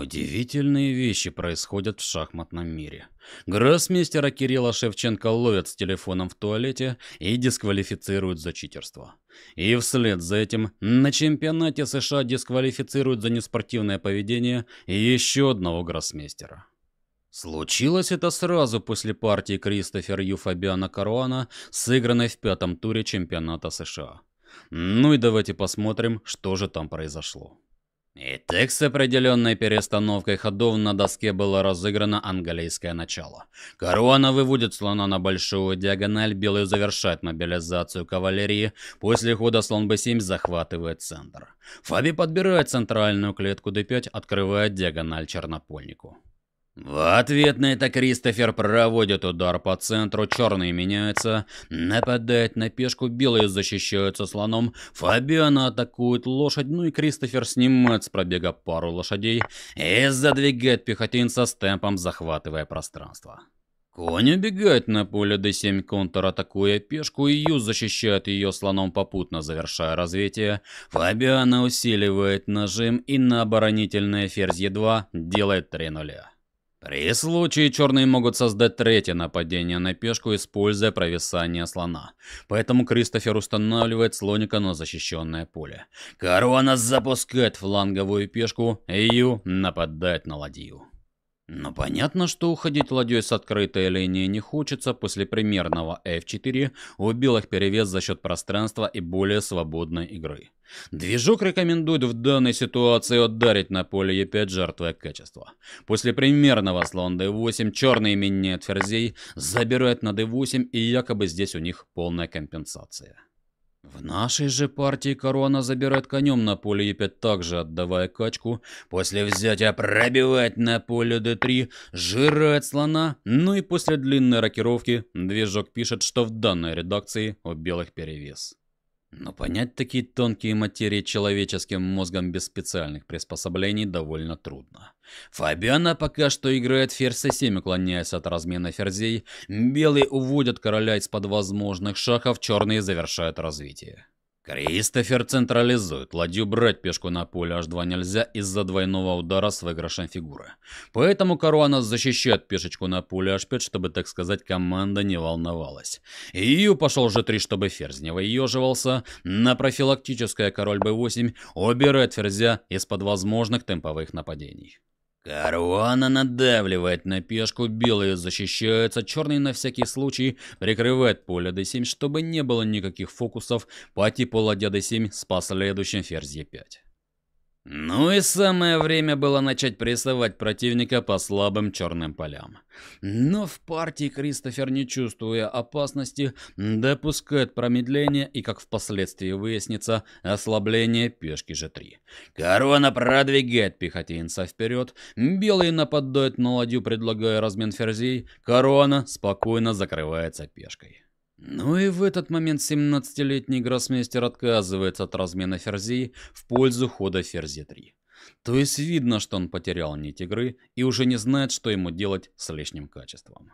Удивительные вещи происходят в шахматном мире. Гроссмейстера Кирилла Шевченко ловят с телефоном в туалете и дисквалифицируют за читерство. И вслед за этим на чемпионате США дисквалифицируют за неспортивное поведение еще одного гроссмейстера. Случилось это сразу после партии Кристофер Ю Фабиана Каруана, сыгранной в пятом туре чемпионата США. Ну и давайте посмотрим, что же там произошло. Итак, с определенной перестановкой ходов на доске было разыграно английское начало. Каруана выводит слона на большую диагональ, белый завершает мобилизацию кавалерии, после хода слон b7 захватывает центр. Фаби подбирает центральную клетку d5, открывая диагональ чернопольнику. В ответ на это Кристофер проводит удар по центру, черные меняются, нападает на пешку, белые защищаются слоном, Фабиана атакует лошадь, ну и Кристофер снимает с пробега пару лошадей и задвигает пехотинца с темпом, захватывая пространство. Конь убегает на поле d7, контратакуя пешку, и Ю защищает ее слоном попутно, завершая развитие. Фабиана усиливает нажим и на оборонительное ферзь Е2 делает 3 0 при случае черные могут создать третье нападение на пешку, используя провисание слона. Поэтому Кристофер устанавливает слоника на защищенное поле. Корона запускает фланговую пешку, Ю нападает на ладью. Но понятно, что уходить ладьей с открытой линии не хочется после примерного f4, у белых перевес за счет пространства и более свободной игры. Движок рекомендует в данной ситуации ударить на поле е 5 жертвуя качество. После примерного слон d8 черные меняет ферзей, забирают на d8 и якобы здесь у них полная компенсация. В нашей же партии корона забирает конем на поле Е5, также отдавая качку. После взятия пробивать на поле d3, жирает слона. Ну и после длинной рокировки движок пишет, что в данной редакции у белых перевес. Но понять такие тонкие материи человеческим мозгом без специальных приспособлений довольно трудно. Фабиана пока что играет ферзь c7, уклоняясь от размена ферзей. Белые уводят короля из-под возможных шахов, черные завершают развитие. Кристофер централизует. Ладью брать пешку на поле h2 нельзя из-за двойного удара с выигрышем фигуры. Поэтому Каруана защищает пешечку на поле h5, чтобы, так сказать, команда не волновалась. Ию пошел g3, чтобы ферзь не выеживался. На профилактическое король b8 убирает ферзя из-под возможных темповых нападений. Каруана надавливает на пешку, белые защищаются, черный на всякий случай прикрывает поле d7, чтобы не было никаких фокусов по типу ладья d7 с последующим ферзь e5. Ну и самое время было начать прессовать противника по слабым черным полям. Но в партии Кристофер, не чувствуя опасности, допускает промедление и, как впоследствии выяснится, ослабление пешки же 3 Корона продвигает пехотинца вперед, белый нападает на ладью, предлагая размен ферзей, корона спокойно закрывается пешкой. Ну и в этот момент 17-летний гроссмейстер отказывается от размена ферзей в пользу хода ферзи 3. То есть видно, что он потерял нить игры и уже не знает, что ему делать с лишним качеством.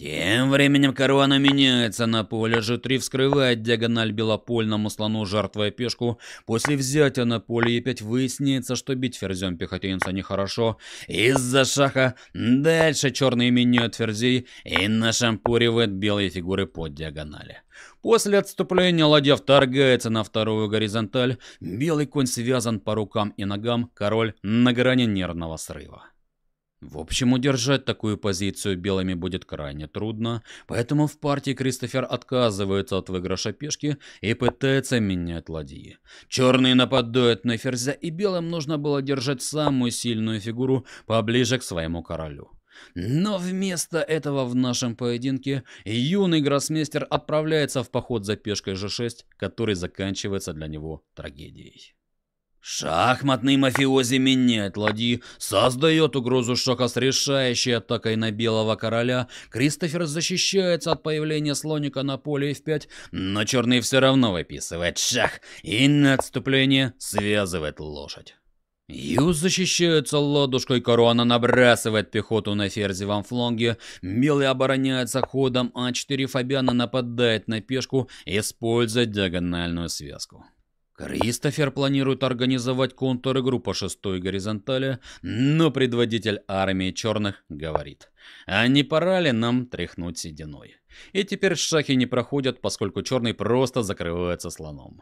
Тем временем корона меняется на поле. G3 вскрывает диагональ белопольному слону, жертвуя пешку. После взятия на поле Е5 выясняется, что бить ферзем пехотинца нехорошо. Из-за шаха дальше черные меняют ферзей и нашампуривает белые фигуры по диагонали. После отступления ладья вторгается на вторую горизонталь. Белый конь связан по рукам и ногам, король на грани нервного срыва. В общем, удержать такую позицию белыми будет крайне трудно, поэтому в партии Кристофер отказывается от выигрыша пешки и пытается менять ладьи. Черные нападают на ферзя, и белым нужно было держать самую сильную фигуру поближе к своему королю. Но вместо этого в нашем поединке юный гроссмейстер отправляется в поход за пешкой g6, который заканчивается для него трагедией. Шахматный мафиози меняет ладьи, создает угрозу шока с решающей атакой на белого короля. Кристофер защищается от появления слоника на поле f5, но черный все равно выписывает шах и на отступление связывает лошадь. Юз защищается ладушкой, корона набрасывает пехоту на ферзевом в фланге, белый обороняется ходом, а 4 Фабиана нападает на пешку, используя диагональную связку. Кристофер планирует организовать контур-игру по шестой горизонтали, но предводитель армии черных говорит, а не пора ли нам тряхнуть сединой? И теперь шахи не проходят, поскольку черный просто закрывается слоном.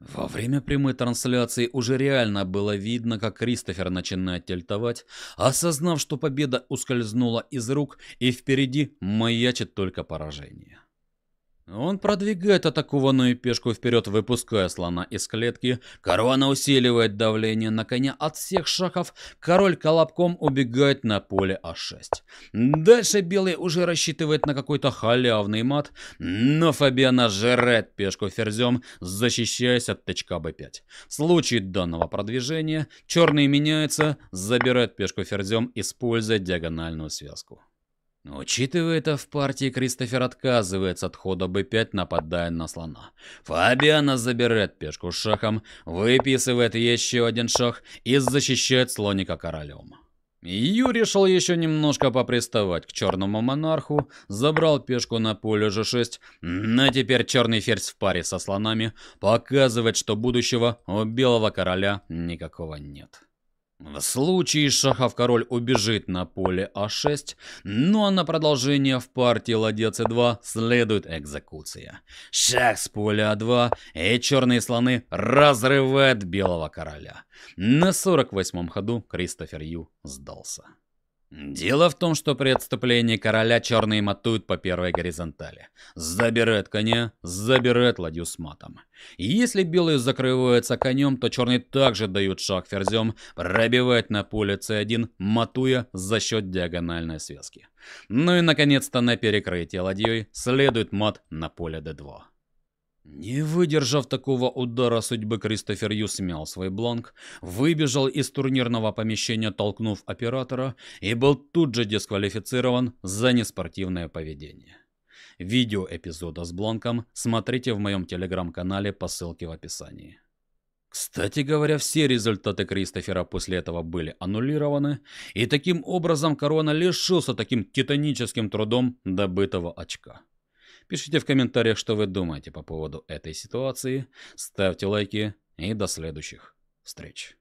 Во время прямой трансляции уже реально было видно, как Кристофер начинает тельтовать, осознав, что победа ускользнула из рук и впереди маячит только поражение. Он продвигает атакованную пешку вперед, выпуская слона из клетки. Корона усиливает давление на коня от всех шахов. Король колобком убегает на поле А6. Дальше белый уже рассчитывает на какой-то халявный мат, но Фабиана жрет пешку ферзем, защищаясь от тычка Б5. В случае данного продвижения черный меняется, забирает пешку ферзем, используя диагональную связку. Учитывая это, в партии Кристофер отказывается от хода b5, нападая на слона. Фабиана забирает пешку шахом, выписывает еще один шах и защищает слоника королем. Ю решил еще немножко поприставать к черному монарху, забрал пешку на поле g6, но теперь черный ферзь в паре со слонами показывает, что будущего у белого короля никакого нет. В случае шахов-король убежит на поле а6, ну а на продолжение в партии ладья c2 следует экзекуция. Шах с поля а2 и черные слоны разрывают белого короля. На 48-м ходу Кристофер Ю сдался. Дело в том, что при отступлении короля черные матуют по первой горизонтали. Забирает коня, забирает ладью с матом. И если белые закрываются конем, то черные также дают шаг ферзем, пробивает на поле c1, матуя за счет диагональной связки. Ну и наконец-то на перекрытие ладьей следует мат на поле d2. Не выдержав такого удара судьбы, Кристофер Ю смял свой бланк, выбежал из турнирного помещения, толкнув оператора, и был тут же дисквалифицирован за неспортивное поведение. Видео эпизода с бланком смотрите в моем телеграм-канале по ссылке в описании. Кстати говоря, все результаты Кристофера после этого были аннулированы, и таким образом Корона лишился таким титаническим трудом добытого очка. Пишите в комментариях, что вы думаете по поводу этой ситуации, ставьте лайки и до следующих встреч.